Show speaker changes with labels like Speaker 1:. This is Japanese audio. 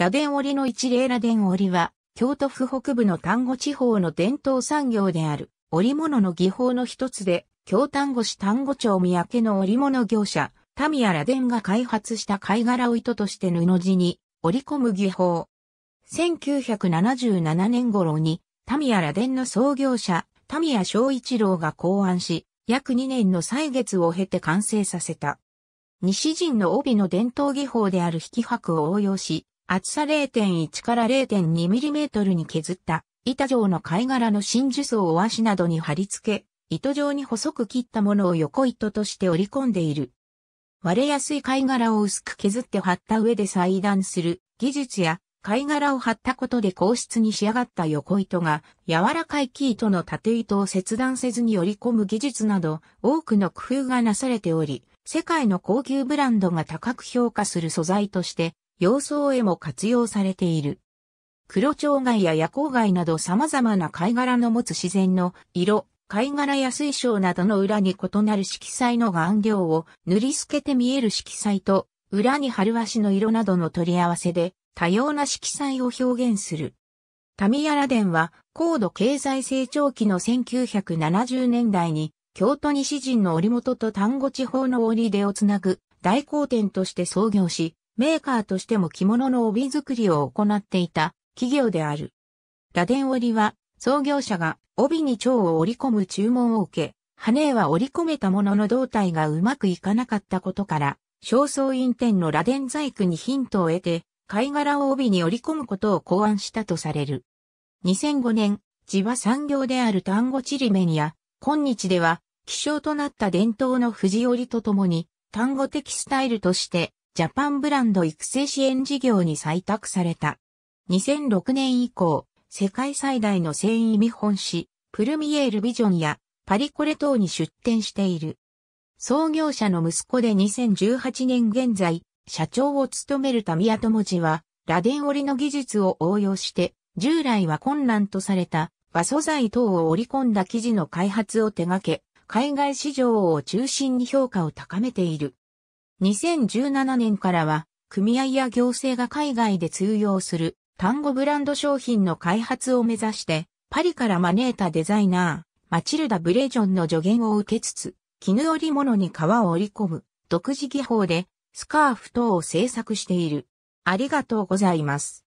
Speaker 1: 螺鈿織の一例螺鈿織は、京都府北部の丹後地方の伝統産業である、織物の技法の一つで、京丹後市丹後町三宅の織物業者、タミヤ螺鈿が開発した貝殻を糸として布地に織り込む技法。1977年頃に、タミヤ螺鈿の創業者、タミヤ昭一郎が考案し、約2年の歳月を経て完成させた。西陣の帯の伝統技法である引箔を応用し、厚さ0.1から 0.2mm に削った板状の貝殻の真珠層を和紙などに貼り付け、糸状に細く切ったものを横糸として織り込んでいる。割れやすい貝殻を薄く削って貼った上で裁断する技術や貝殻を貼ったことで硬質に仕上がった横糸が柔らかい木糸の縦糸を切断せずに織り込む技術など多くの工夫がなされており、世界の高級ブランドが高く評価する素材として洋装へも活用されている。黒蝶貝や夜光貝など様々な貝殻の持つ自然の色、貝殻や水晶などの裏に異なる色彩の顔料を塗りつけて見える色彩と裏に春足の色などの取り合わせで多様な色彩を表現する。タミヤラ殿は高度経済成長期の1970年代に京都西陣の織元と丹後地方の織出をつなぐ大工店として創業し、メーカーとしても着物の帯作りを行っていた企業である。螺鈿織は創業者が帯に蝶を織り込む注文を受け、羽根は織り込めたものの胴体がうまくいかなかったことから、正倉院店の螺鈿細工にヒントを得て、貝殻を帯に織り込むことを考案したとされる。2005年、地場産業である丹後チリメニア、今日では、希少となった伝統の藤織とともに、単語的スタイルとして、ジャパンブランド育成支援事業に採択された。2006年以降、世界最大の繊維見本誌、プルミエールビジョンやパリコレ等に出展している。創業者の息子で2018年現在、社長を務めるタミヤ友次は、螺鈿織の技術を応用して、従来は困難とされた和素材等を織り込んだ生地の開発を手掛け、海外市場を中心に評価を高めている。2017年からは、組合や行政が海外で通用する単語ブランド商品の開発を目指して、パリから招いたデザイナー、マチルダ・ブレジョンの助言を受けつつ、絹織物に革を織り込む独自技法でスカーフ等を制作している。ありがとうございます。